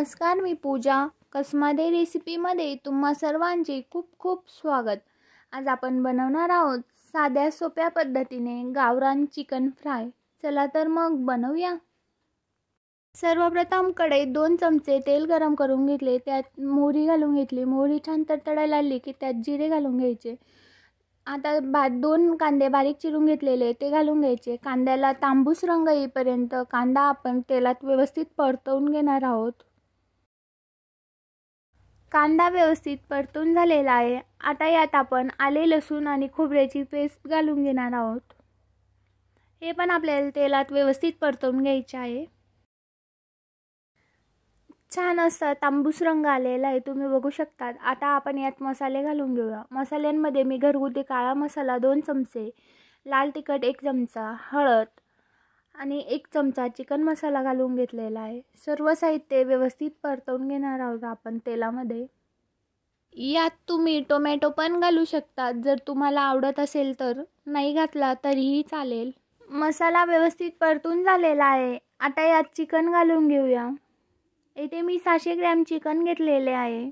नमस्कार मी पूजा कसमादे रेसिपीमध्ये तुम्हा सर्वांचे खूप खूप स्वागत आज आपण बनवणार आहोत साध्या सोप्या पद्धतीने गावरान चिकन फ्राय चला तर मग बनवूया सर्वप्रथम कडे दोन चमचे तेल गरम करून घेतले त्यात मोहरी घालून घेतली मोहरी छान तडतडायला आली की त्यात जिरे घालून घ्यायचे आता बा दोन कांदे बारीक चिरून घेतलेले ते घालून घ्यायचे कांद्याला तांबूस रंग येईपर्यंत कांदा आपण तेलात व्यवस्थित परतवून घेणार आहोत कांदा व्यवस्थित परतून झालेला आहे आता यात आपण आले लसूण आणि खोबऱ्याची पेस्ट घालून घेणार आहोत हे पण आपल्याला तेलात व्यवस्थित परतून घ्यायचे आहे छान असा तांबूस रंग आलेला आहे तुम्ही बघू शकतात आता आपण यात मसाले घालून घेऊया मसाल्यांमध्ये मी घरगुती काळा मसाला दोन चमचे लाल तिखट एक चमचा हळद आणि एक चमचा चिकन मसाला घालून घेतलेला आहे सर्व साहित्य व्यवस्थित परतवून घेणार आहोत आपण तेलामध्ये यात तुम्ही टोमॅटो पण घालू शकता जर तुम्हाला आवडत असेल तर नाही घातला तरीही चालेल मसाला व्यवस्थित परतून झालेला आहे आता यात चिकन घालून घेऊया येथे मी सहाशे ग्रॅम चिकन घेतलेले आहे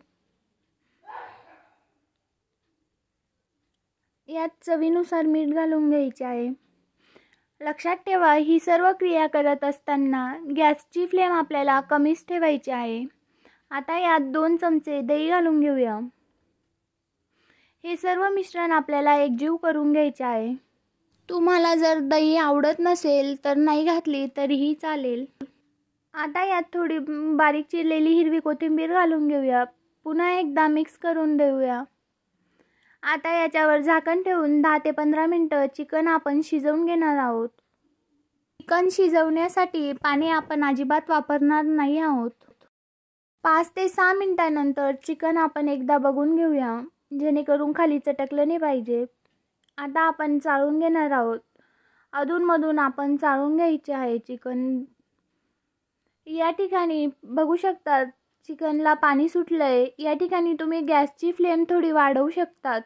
यात चवीनुसार मीठ घालून घ्यायचे आहे लक्षात ठेवा ही सर्व क्रिया करत असताना गॅसची फ्लेम आपल्याला कमीच ठेवायची आहे आता यात दोन चमचे दही घालून घेऊया हे सर्व मिश्रण आपल्याला एकजीव करून घ्यायचे आहे तुम्हाला जर दही आवडत नसेल तर नाही घातली तरीही चालेल आता यात थोडी बारीक चिरलेली हिरवी कोथिंबीर घालून घेऊया पुन्हा एकदा मिक्स करून देऊया आता याच्यावर झाकण ठेवून दहा ते पंधरा मिनटं चिकन आपण शिजवून घेणार आहोत चिकन शिजवण्यासाठी पाणी आपण अजिबात वापरणार नाही आहोत पाच ते सहा मिनटानंतर चिकन आपण एकदा बघून घेऊया जेणेकरून खाली चटकलं नाही पाहिजे आता आपण चाळून घेणार आहोत अधूनमधून आपण चाळून घ्यायचे आहे चिकन या ठिकाणी बघू शकतात चिकनला पाणी सुटलं आहे या ठिकाणी तुम्ही गॅसची फ्लेम थोडी वाढवू शकतात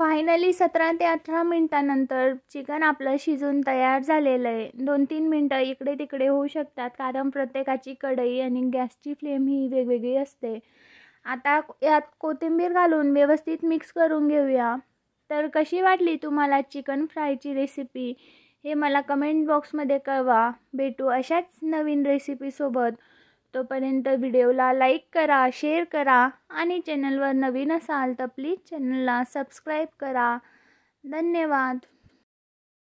फायनली सतरा ते अठरा मिनटानंतर चिकन आपलं शिजून तयार झालेलं आहे दोन तीन मिनटं इकडे तिकडे होऊ शकतात कारण प्रत्येकाची कढई आणि गॅसची फ्लेम ही वेगवेगळी असते आता यात कोथिंबीर घालून व्यवस्थित मिक्स करून घेऊया तर कशी वाटली तुम्हाला चिकन फ्रायची रेसिपी हे मला कमेंट बॉक्समध्ये कळवा भेटू अशाच नवीन रेसिपीसोबत तोपर्यंत व्हिडिओला लाईक करा शेअर करा आणि चॅनलवर नवीन असाल तर प्लीज चॅनलला सबस्क्राईब करा धन्यवाद